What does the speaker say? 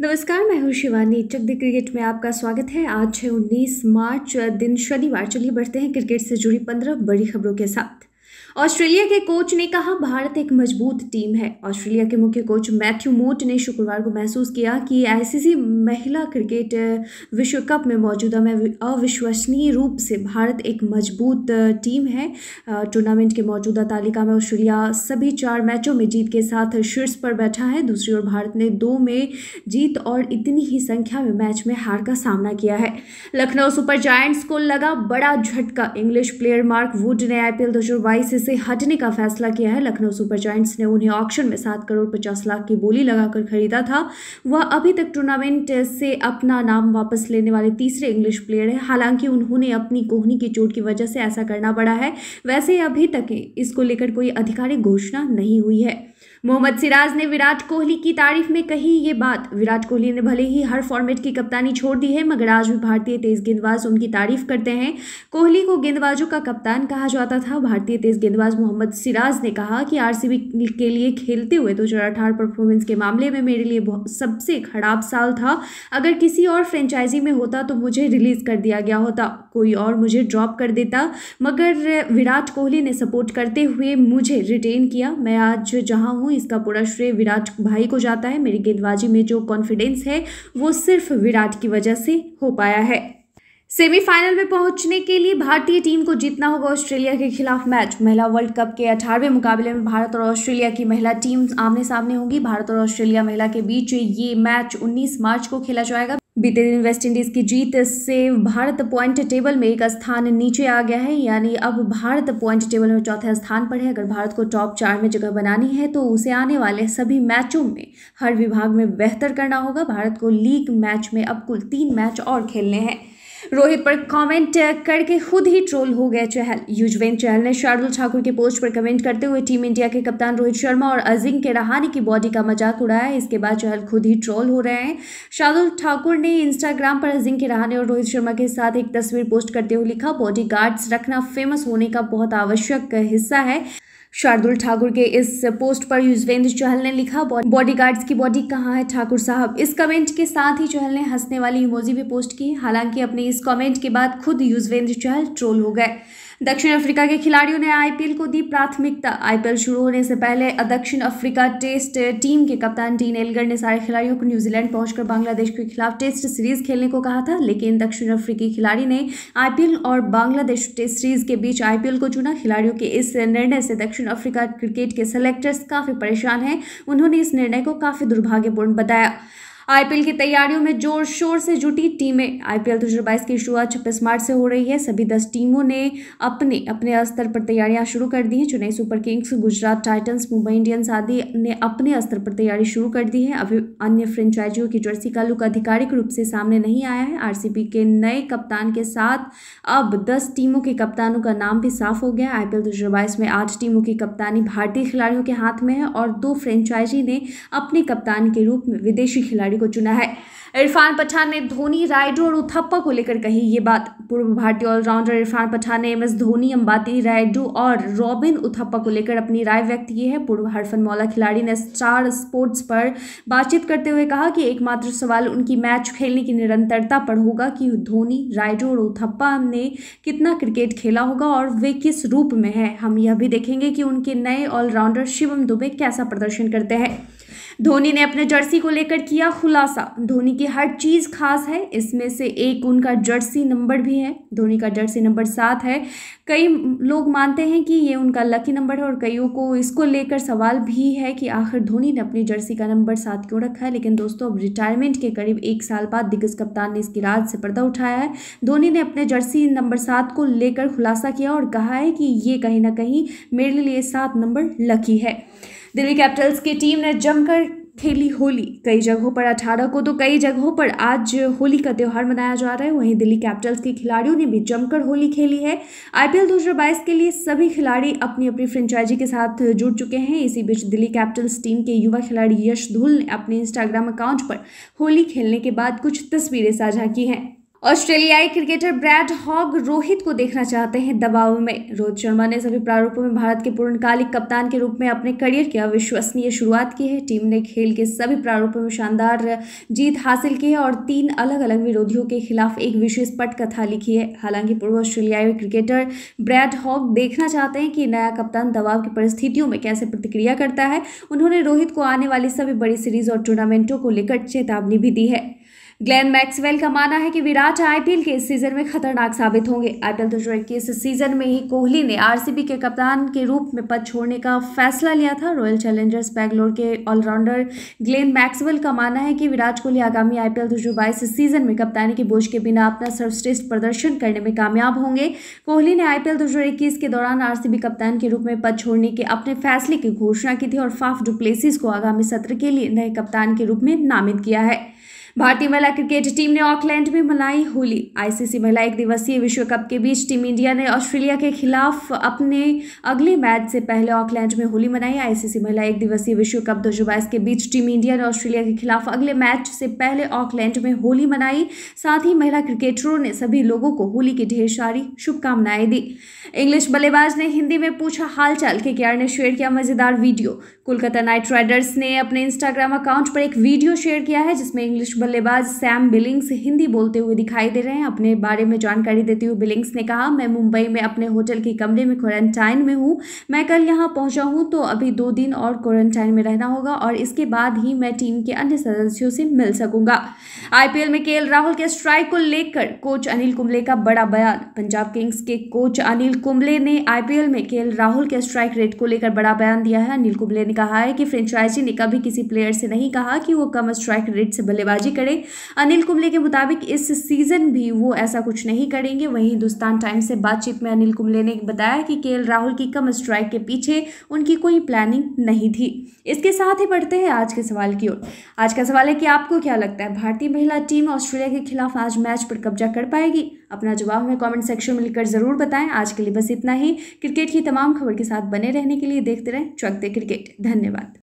नमस्कार मैं हूँ शिवानी चक द क्रिकेट में आपका स्वागत है आज है उन्नीस मार्च दिन शनिवार चलिए बढ़ते हैं क्रिकेट से जुड़ी पंद्रह बड़ी खबरों के साथ ऑस्ट्रेलिया के कोच ने कहा भारत एक मजबूत टीम है ऑस्ट्रेलिया के मुख्य कोच मैथ्यू मोट ने शुक्रवार को महसूस किया कि आईसीसी महिला क्रिकेट विश्व कप में मौजूदा में अविश्वसनीय रूप से भारत एक मजबूत टीम है टूर्नामेंट के मौजूदा तालिका में ऑस्ट्रेलिया सभी चार मैचों में जीत के साथ शीर्ष पर बैठा है दूसरी ओर भारत ने दो में जीत और इतनी ही संख्या में मैच में हार का सामना किया है लखनऊ सुपर जायंट्स को लगा बड़ा झटका इंग्लिश प्लेयर मार्क वुड ने आईपीएल दो से हटने का फैसला किया है लखनऊ सुपर जॉइंट्स ने उन्हें ऑक्शन में सात करोड़ पचास लाख की बोली लगाकर खरीदा था वह अभी तक टूर्नामेंट से अपना नाम वापस लेने वाले तीसरे इंग्लिश प्लेयर हैं हालांकि उन्होंने अपनी कोहनी की चोट की वजह से ऐसा करना पड़ा है वैसे अभी तक इसको लेकर कोई आधिकारिक घोषणा नहीं हुई है मोहम्मद सिराज ने विराट कोहली की तारीफ में कही ये बात विराट कोहली ने भले ही हर फॉर्मेट की कप्तानी छोड़ दी है मगर आज भी भारतीय तेज गेंदबाज उनकी तारीफ करते हैं कोहली को गेंदबाजों का कप्तान कहा जाता था भारतीय तेज गेंदबाज मोहम्मद सिराज ने कहा कि आर के लिए खेलते हुए दो हज़ार परफॉर्मेंस के मामले में मेरे लिए सबसे खराब साल था अगर किसी और फ्रेंचाइजी में होता तो मुझे रिलीज़ कर दिया गया होता कोई और मुझे ड्रॉप कर देता मगर विराट कोहली ने सपोर्ट करते हुए मुझे रिटेन किया मैं आज जहाँ हूँ हूँ इसका पूरा श्रेय विराट भाई को जाता है मेरी गेंदबाजी में जो कॉन्फिडेंस है वो सिर्फ विराट की वजह से हो पाया है सेमीफाइनल में पहुंचने के लिए भारतीय टीम को जीतना होगा ऑस्ट्रेलिया के खिलाफ मैच महिला वर्ल्ड कप के अठारहवें मुकाबले में भारत और ऑस्ट्रेलिया की महिला टीम आमने सामने होगी भारत और ऑस्ट्रेलिया महिला के बीच ये मैच 19 मार्च को खेला जाएगा बीते दिन वेस्टइंडीज़ की जीत से भारत पॉइंट टेबल में एक स्थान नीचे आ गया है यानी अब भारत पॉइंट टेबल में चौथे स्थान पर है अगर भारत को टॉप चार में जगह बनानी है तो उसे आने वाले सभी मैचों में हर विभाग में बेहतर करना होगा भारत को लीग मैच में अब कुल तीन मैच और खेलने हैं रोहित पर कमेंट करके खुद ही ट्रोल हो गए चहल युजवेंद्र चहल ने शार्दुल ठाकुर के पोस्ट पर कमेंट करते हुए टीम इंडिया के कप्तान रोहित शर्मा और के रहाने की बॉडी का मजाक उड़ाया इसके बाद चहल खुद ही ट्रोल हो रहे हैं शार्दुल ठाकुर ने इंस्टाग्राम पर के रहाने और रोहित शर्मा के साथ एक तस्वीर पोस्ट करते हुए लिखा बॉडी गार्ड्स रखना फेमस होने का बहुत आवश्यक हिस्सा है शार्दुल ठाकुर के इस पोस्ट पर युजवेंद्र चहल ने लिखा बॉडी गार्ड्स की बॉडी कहाँ है ठाकुर साहब इस कमेंट के साथ ही चहल ने हंसने वाली इमोजी भी पोस्ट की हालांकि अपने इस कमेंट के बाद खुद युजवेंद्र चहल ट्रोल हो गए दक्षिण अफ्रीका के खिलाड़ियों ने आईपीएल को दी प्राथमिकता आईपीएल शुरू होने से पहले दक्षिण अफ्रीका टेस्ट टीम के कप्तान डीन एलगर ने सारे खिलाड़ियों को न्यूजीलैंड पहुंचकर बांग्लादेश के खिलाफ टेस्ट सीरीज खेलने को कहा था लेकिन दक्षिण अफ्रीकी खिलाड़ी ने आईपीएल और बांग्लादेश टेस्ट सीरीज के बीच आईपीएल को चुना खिलाड़ियों के इस निर्णय से दक्षिण अफ्रीका क्रिकेट के सेलेक्टर्स काफी परेशान हैं उन्होंने इस निर्णय को काफी दुर्भाग्यपूर्ण बताया आईपीएल की तैयारियों में जोर शोर से जुटी टीमें आईपीएल दो हज़ार की शुरुआत छब्बीस मार्च से हो रही है सभी दस टीमों ने अपने अपने स्तर पर तैयारियां शुरू कर दी हैं Chennai Super Kings Gujarat Titans Mumbai Indians आदि ने अपने स्तर पर तैयारी शुरू कर दी है अभी अन्य फ्रेंचाइजियों की जर्सी का लुक आधिकारिक रूप से सामने नहीं आया है आरसीबी के नए कप्तान के साथ अब दस टीमों के कप्तानों का नाम भी साफ हो गया आईपीएल दो में आठ टीमों की कप्तानी भारतीय खिलाड़ियों के हाथ में है और दो फ्रेंचाइजी ने अपने कप्तान के रूप में विदेशी खिलाड़ियों को चुना है इरफान पठान ने धोनी रायडू और उथप्पा को लेकर कही ये बात पूर्व भारतीय ऑलराउंडर इरफान पठान ने एम एस धोनी अंबाती रायडू और रॉबिन उथप्पा को लेकर अपनी राय व्यक्त की है पूर्व हरफन मौला खिलाड़ी ने स्टार स्पोर्ट्स पर बातचीत करते हुए कहा कि एकमात्र सवाल उनकी मैच खेलने की निरंतरता पर होगा कि धोनी रायडू और उथप्पा ने कितना क्रिकेट खेला होगा और वे किस रूप में हैं हम यह भी देखेंगे कि उनके नए ऑलराउंडर शिवम दुबे कैसा प्रदर्शन करते हैं धोनी ने अपने जर्सी को लेकर किया खुलासा धोनी की हर चीज़ खास है इसमें से एक उनका जर्सी नंबर भी है धोनी का जर्सी नंबर सात है कई लोग मानते हैं कि ये उनका लकी नंबर है और कईयों को इसको लेकर सवाल भी है कि आखिर धोनी ने अपनी जर्सी का नंबर सात क्यों रखा है लेकिन दोस्तों अब रिटायरमेंट के करीब एक साल बाद दिग्गज कप्तान ने इसकी राज से पर्दा उठाया है धोनी ने अपने जर्सी नंबर सात को लेकर खुलासा किया और कहा है कि ये कहीं ना कहीं मेरे लिए सात नंबर लकी है दिल्ली कैपिटल्स की टीम ने जमकर खेली होली कई जगहों पर अठारह को तो कई जगहों पर आज होली का त्यौहार मनाया जा रहा है वहीं दिल्ली कैपिटल्स के खिलाड़ियों ने भी जमकर होली खेली है आईपीएल 2022 के लिए सभी खिलाड़ी अपनी अपनी फ्रेंचाइजी के साथ जुड़ चुके हैं इसी बीच दिल्ली कैपिटल्स टीम के युवा खिलाड़ी यश धूल ने अपने इंस्टाग्राम अकाउंट पर होली खेलने के बाद कुछ तस्वीरें साझा की हैं ऑस्ट्रेलियाई क्रिकेटर ब्रैड हॉग रोहित को देखना चाहते हैं दबाव में रोहित शर्मा ने सभी प्रारूपों में भारत के पूर्णकालिक कप्तान के रूप में अपने करियर की अविश्वसनीय शुरुआत की है टीम ने खेल के सभी प्रारूपों में शानदार जीत हासिल की है और तीन अलग अलग विरोधियों के खिलाफ एक विशेष पटकथा लिखी है हालांकि पूर्व ऑस्ट्रेलियाई क्रिकेटर ब्रैड हॉग देखना चाहते हैं कि नया कप्तान दबाव की परिस्थितियों में कैसे प्रतिक्रिया करता है उन्होंने रोहित को आने वाली सभी बड़ी सीरीज और टूर्नामेंटों को लेकर चेतावनी भी दी है ग्लेन मैक्सवेल का मानना है कि विराट आईपीएल के इस सीजन में खतरनाक साबित होंगे आईपीएल दो तो इस सीजन में ही कोहली ने आरसीबी के कप्तान के रूप में पद छोड़ने का फैसला लिया था रॉयल चैलेंजर्स बैंगलोर के ऑलराउंडर ग्लेन मैक्सवेल का मानना है कि विराट कोहली आगामी आईपीएल दो सीजन में कप्तानी के बोझ के बिना अपना सर्वश्रेष्ठ प्रदर्शन करने में कामयाब होंगे कोहली ने आईपीएल दो के दौरान आर कप्तान के रूप में पद छोड़ने के अपने फैसले की घोषणा की थी और फाफ डुप्लेसिस को आगामी सत्र के लिए नए कप्तान के रूप में नामित किया है भारतीय महिला क्रिकेट टीम ने ऑकलैंड में मनाई होली आईसीसी महिला एक दिवसीय विश्व कप के बीच टीम इंडिया ने ऑस्ट्रेलिया के खिलाफ अपने अगले मैच से पहले ऑकलैंड में होली मनाई आईसीसी महिला एक दिवसीय विश्व कप दो के बीच टीम इंडिया ने ऑस्ट्रेलिया के खिलाफ अगले मैच से पहले ऑकलैंड में होली मनाई साथ ही महिला क्रिकेटरों ने सभी लोगों को होली की ढेर सारी शुभकामनाएं दी इंग्लिश बल्लेबाज ने हिंदी में पूछा हालचाल के केआर ने शेयर किया मजेदार वीडियो कोलकाता नाइट राइडर्स ने अपने इंस्टाग्राम अकाउंट पर एक वीडियो शेयर किया है जिसमें इंग्लिश बल्लेबाज सैम बिलिंग्स हिंदी बोलते हुए दिखाई दे रहे हैं अपने बारे में जानकारी देते हुए बिलिंग्स ने कहा मैं मुंबई में अपने होटल के कमरे में क्वारंटाइन में हूँ मैं कल यहाँ पहुँचा हूँ तो अभी दो दिन और क्वारंटाइन में रहना होगा और इसके बाद ही मैं टीम के अन्य सदस्यों से मिल सकूंगा आईपीएल में के राहुल के स्ट्राइक को लेकर कोच अनिल कुंबले का बड़ा बयान पंजाब किंग्स के कोच अनिल कुंबले ने आईपीएल में के राहुल के स्ट्राइक रेट को लेकर बड़ा बयान दिया है अनिल कुंबले ने कहा है कि फ्रेंचाइजी ने कभी किसी प्लेयर से नहीं कहा कि वो कम स्ट्राइक रेट से बल्लेबाजी करे अनिल कुंबले के मुताबिक इस सीज़न भी वो ऐसा कुछ नहीं करेंगे वहीं हिंदुस्तान टाइम्स से बातचीत में अनिल कुंबले ने बताया कि के राहुल की कम स्ट्राइक के पीछे उनकी कोई प्लानिंग नहीं थी इसके साथ ही बढ़ते हैं आज के सवाल की ओर आज का सवाल है कि आपको क्या लगता है भारतीय महिला टीम ऑस्ट्रेलिया के खिलाफ आज मैच पर कब्जा कर पाएगी अपना जवाब हमें कमेंट सेक्शन में लिखकर ज़रूर बताएं आज के लिए बस इतना ही क्रिकेट की तमाम खबर के साथ बने रहने के लिए देखते रहें चौकते क्रिकेट धन्यवाद